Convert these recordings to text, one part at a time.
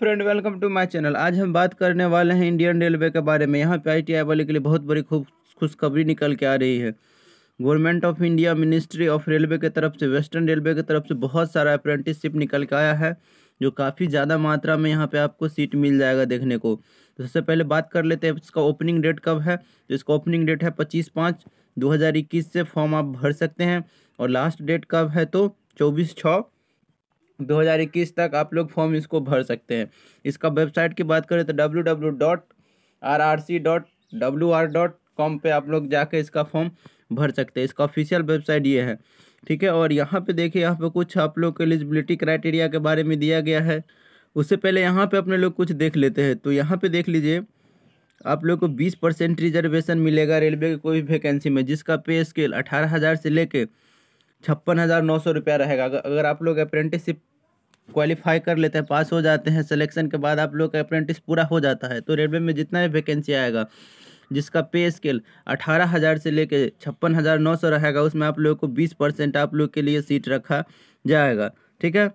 friend welcome to my channel आज हम बात करने वाले हैं इंडियन रेलवे के बारे में यहाँ पे आईटीआई वाले के लिए बहुत बड़ी खूब खुशखबरी निकल के आ रही है Government of India Ministry of Railway के तरफ से वेस्टर्न रेलवे के तरफ से बहुत सारा अप्रेंटिसशिप निकल के आया है जो काफ़ी ज़्यादा मात्रा में यहाँ पर आपको सीट मिल जाएगा देखने को तो सबसे पहले बात कर लेते हैं इसका ओपनिंग डेट कब है तो इसका ओपनिंग डेट है पच्चीस पाँच दो से फॉर्म आप भर सकते हैं और लास्ट डेट कब है तो चौबीस छः 2021 तक आप लोग फॉर्म इसको भर सकते हैं इसका वेबसाइट की बात करें तो W W dot R R C dot W R dot com पर आप लोग जाके इसका फॉर्म भर सकते हैं इसका ऑफिशियल वेबसाइट ये है ठीक है और यहाँ पे देखिए यहाँ पे कुछ आप लोग के एलिजिबिलिटी क्राइटेरिया के बारे में दिया गया है उससे पहले यहाँ पे अपने लोग कुछ देख लेते हैं तो यहाँ पे देख लीजिए आप लोग को बीस परसेंट रिजर्वेशन मिलेगा रेलवे की कोई भी वैकेंसी में जिसका पे स्केल अठारह हज़ार से लेके छप्पन हज़ार नौ सौ रुपया रहेगा अगर आप लोग अप्रेंटिसिप क्वालिफाई कर लेते हैं पास हो जाते हैं सिलेक्शन के बाद आप लोग का अप्रेंटिस पूरा हो जाता है तो रेलवे में जितना भी वैकेंसी आएगा जिसका पे स्केल अठारह हज़ार से लेके छप्पन हज़ार नौ सौ रहेगा उसमें आप लोग को बीस परसेंट आप लोग के लिए सीट रखा जाएगा ठीक है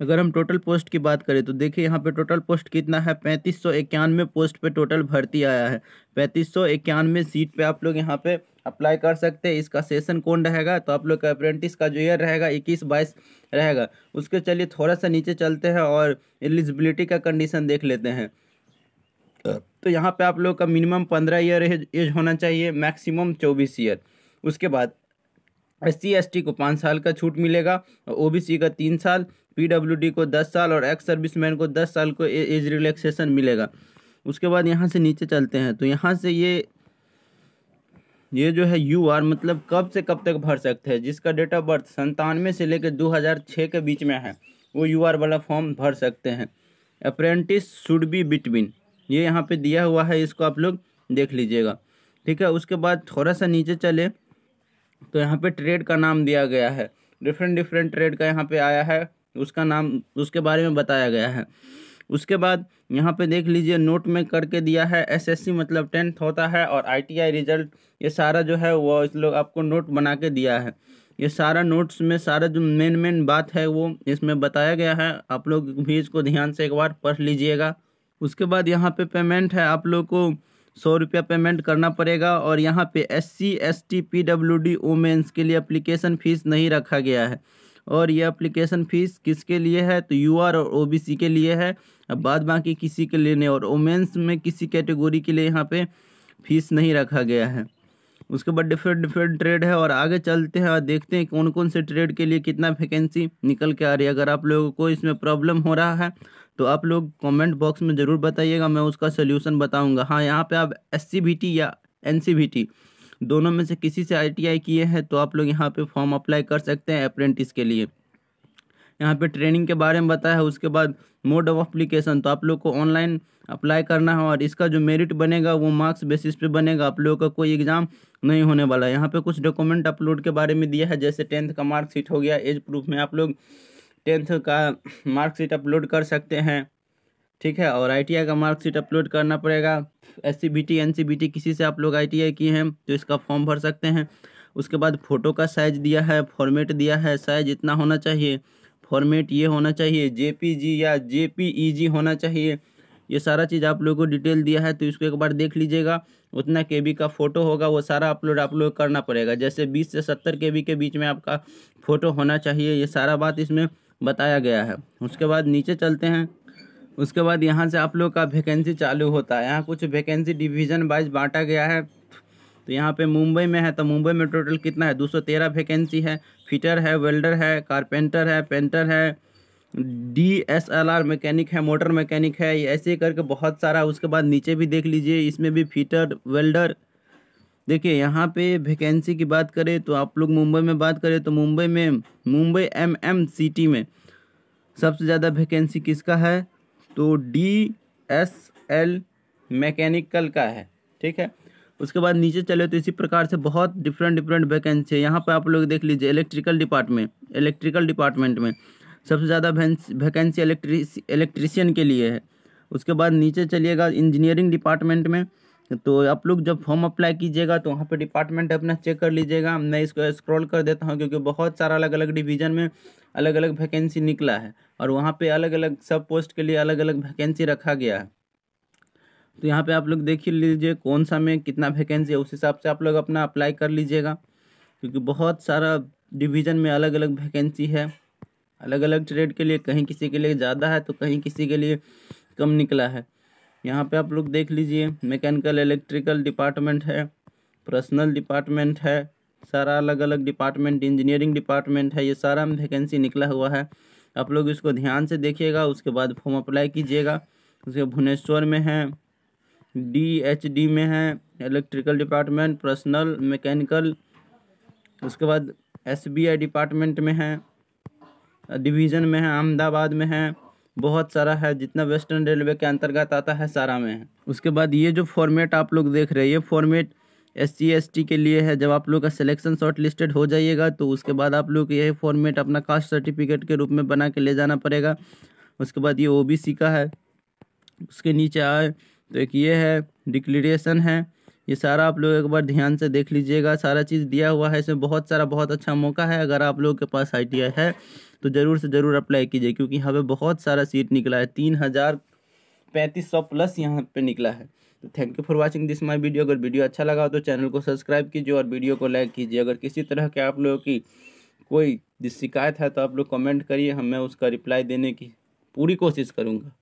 अगर हम टोटल पोस्ट की बात करें तो देखिए यहाँ पे टोटल पोस्ट कितना है पैंतीस सौ इक्यानवे पोस्ट पे टोटल भर्ती आया है पैंतीस सौ इक्यानवे सीट पे आप लोग यहाँ पे अप्लाई कर सकते हैं इसका सेशन कौन रहेगा तो आप लोग का अप्रेंटिस का जो ईयर रहेगा इक्कीस बाईस रहेगा उसके चलिए थोड़ा सा नीचे चलते हैं और एलिजिबिलिटी का कंडीशन देख लेते हैं तो यहाँ पे आप लोग का मिनिमम पंद्रह ईयर एज होना चाहिए मैक्सिमम चौबीस ईयर उसके बाद एस सी को पाँच साल का छूट मिलेगा ओ का तीन साल पी को दस साल और एक्स सर्विस को दस साल को एज रिलैक्सेशन मिलेगा उसके बाद यहाँ से नीचे चलते हैं तो यहाँ से ये ये जो है यू आर मतलब कब से कब तक भर सकते हैं जिसका डेट ऑफ बर्थ संतानवे से लेकर दो हज़ार छः के बीच में है वो यू आर वाला फॉर्म भर सकते हैं अप्रेंटिस शुड बी बिटवीन ये यहाँ पे दिया हुआ है इसको आप लोग देख लीजिएगा ठीक है उसके बाद थोड़ा सा नीचे चले तो यहाँ पे ट्रेड का नाम दिया गया है डिफरेंट डिफरेंट ट्रेड का यहाँ पे आया है उसका नाम उसके बारे में बताया गया है उसके बाद यहाँ पे देख लीजिए नोट में करके दिया है एसएससी मतलब टेंथ होता है और आईटीआई रिजल्ट ये सारा जो है वो इस लोग आपको नोट बना के दिया है ये सारा नोट्स में सारा जो मेन मेन बात है वो इसमें बताया गया है आप लोग भी इसको ध्यान से एक बार पढ़ लीजिएगा उसके बाद यहाँ पे पेमेंट है आप लोग को सौ रुपया पेमेंट करना पड़ेगा और यहाँ पे S C S T P W D women's के लिए अप्लीकेशन फ़ीस नहीं रखा गया है और ये अप्लीकेशन फ़ीस किसके लिए है तो यू और ओबीसी के लिए है अब बाद बाकी किसी के लिए नहीं और वोमेंस में किसी कैटेगरी के लिए यहाँ पे फीस नहीं रखा गया है उसके बाद डिफरेंट डिफरेंट ट्रेड है और आगे चलते हैं और देखते हैं कौन कौन से ट्रेड के लिए कितना वैकेंसी निकल के आ रही है अगर आप लोगों को इसमें प्रॉब्लम हो रहा है तो आप लोग कमेंट बॉक्स में ज़रूर बताइएगा मैं उसका सोल्यूशन बताऊँगा हाँ यहाँ पे आप एस या एन दोनों में से किसी से आई किए हैं तो आप लोग यहाँ पर फॉर्म अप्लाई कर सकते हैं अप्रेंटिस के लिए यहाँ पे ट्रेनिंग के बारे में बताया है उसके बाद मोड ऑफ अप्लीकेशन तो आप लोग को ऑनलाइन अप्लाई करना है और इसका जो मेरिट बनेगा वो मार्क्स बेसिस पे बनेगा आप लोगों का कोई एग्ज़ाम नहीं होने वाला है यहाँ पे कुछ डॉक्यूमेंट अपलोड के बारे में दिया है जैसे टेंथ का मार्कशीट हो गया एज प्रूफ में आप लोग टेंथ का मार्कशीट अपलोड कर सकते हैं ठीक है और आई का मार्कशीट अपलोड करना पड़ेगा एस सी किसी से आप लोग आई किए हैं तो इसका फॉर्म भर सकते हैं उसके बाद फ़ोटो का साइज दिया है फॉर्मेट दिया है साइज इतना होना चाहिए फॉर्मेट ये होना चाहिए जी या जी e होना चाहिए ये सारा चीज़ आप लोगों को डिटेल दिया है तो इसको एक बार देख लीजिएगा उतना के बी का फ़ोटो होगा वो सारा अपलोड आप लोग करना पड़ेगा जैसे बीस से सत्तर के बी के बीच में आपका फ़ोटो होना चाहिए ये सारा बात इसमें बताया गया है उसके बाद नीचे चलते हैं उसके बाद यहाँ से आप लोग का वैकेंसी चालू होता है यहाँ कुछ वैकेंसी डिवीज़न वाइज बांटा गया है तो यहाँ पे मुंबई में है तो मुंबई में टोटल कितना है 213 वैकेंसी है फिटर है वेल्डर है कारपेंटर है पेंटर है D S L R mechanic है मोटर मैकेनिक है ऐसे करके बहुत सारा उसके बाद नीचे भी देख लीजिए इसमें भी फिटर वेल्डर देखिए यहाँ पे वैकेंसी की बात करें तो आप लोग मुंबई में बात करें तो मुंबई में मुंबई एम एम सिटी में सबसे ज़्यादा वैकेंसी किसका है तो डी एस एल मैकेनिकल का है ठीक है उसके बाद नीचे चले तो इसी प्रकार से बहुत डिफरेंट डिफरेंट वैकेंसी है यहाँ पर आप लोग देख लीजिए इलेक्ट्रिकल डिपार्टमेंट इलेक्ट्रिकल डिपार्टमेंट में सबसे ज़्यादा वैकेंसी इलेक्ट्रिस इलेक्ट्रीशियन के लिए है उसके बाद नीचे चलिएगा इंजीनियरिंग डिपार्टमेंट में तो आप लोग जब फॉर्म अप्लाई कीजिएगा तो वहाँ पर डिपार्टमेंट अपना चेक कर लीजिएगा मैं इसको स्क्रॉल कर देता हूँ क्योंकि बहुत सारा अलग अलग डिवीज़न में अलग अलग वैकेंसी निकला है और वहाँ पे अलग अलग सब पोस्ट के लिए अलग अलग वैकेंसी रखा गया है तो यहाँ पे आप लोग देख लीजिए कौन सा में कितना वैकेंसी है उस हिसाब से आप लोग अपना अप्लाई कर लीजिएगा क्योंकि बहुत सारा डिवीज़न में अलग अलग वैकेंसी है अलग अलग ट्रेड के लिए कहीं किसी के लिए ज़्यादा है तो कहीं किसी के लिए कम निकला है यहाँ पे आप लोग देख लीजिए मैकेनिकल इलेक्ट्रिकल डिपार्टमेंट है पर्सनल डिपार्टमेंट है सारा अलग अलग डिपार्टमेंट इंजीनियरिंग डिपार्टमेंट है ये सारा में वैकेंसी निकला हुआ है आप लोग इसको ध्यान से देखिएगा उसके बाद फॉर्म अप्लाई कीजिएगा उसके भुवनेश्वर में है डी एच डी में है इलेक्ट्रिकल डिपार्टमेंट पर्सनल मैकेनिकल उसके बाद एस बी आई डिपार्टमेंट में है डिवीज़न में है अहमदाबाद में है बहुत सारा है जितना वेस्टर्न रेलवे के अंतर्गत आता है सारा में है उसके बाद ये जो फॉर्मेट आप लोग देख रहे हैं ये format S C S T के लिए है जब आप लोग का सिलेक्शन शॉर्ट लिस्टेड हो जाइएगा तो उसके बाद आप लोग यही फॉर्मेट अपना कास्ट सर्टिफिकेट के रूप में बना के ले जाना पड़ेगा उसके बाद ये ओ बी सी का है उसके नीचे आए तो एक ये है डिक्लेरेशन है ये सारा आप लोग एक बार ध्यान से देख लीजिएगा सारा चीज़ दिया हुआ है इसमें बहुत सारा बहुत अच्छा मौका है अगर आप लोग के पास आई है तो ज़रूर से ज़रूर अप्लाई कीजिए क्योंकि यहाँ पर बहुत सारा सीट निकला है तीन हज़ार पैंतीस सौ प्लस यहाँ पर निकला है तो thank you for watching this my video अगर वीडियो अच्छा लगा हो तो चैनल को सब्सक्राइब कीजिए और वीडियो को लाइक कीजिए अगर किसी तरह के आप लोगों की कोई शिकायत है तो आप लोग कमेंट करिए हम मैं उसका रिप्लाई देने की पूरी कोशिश करूँगा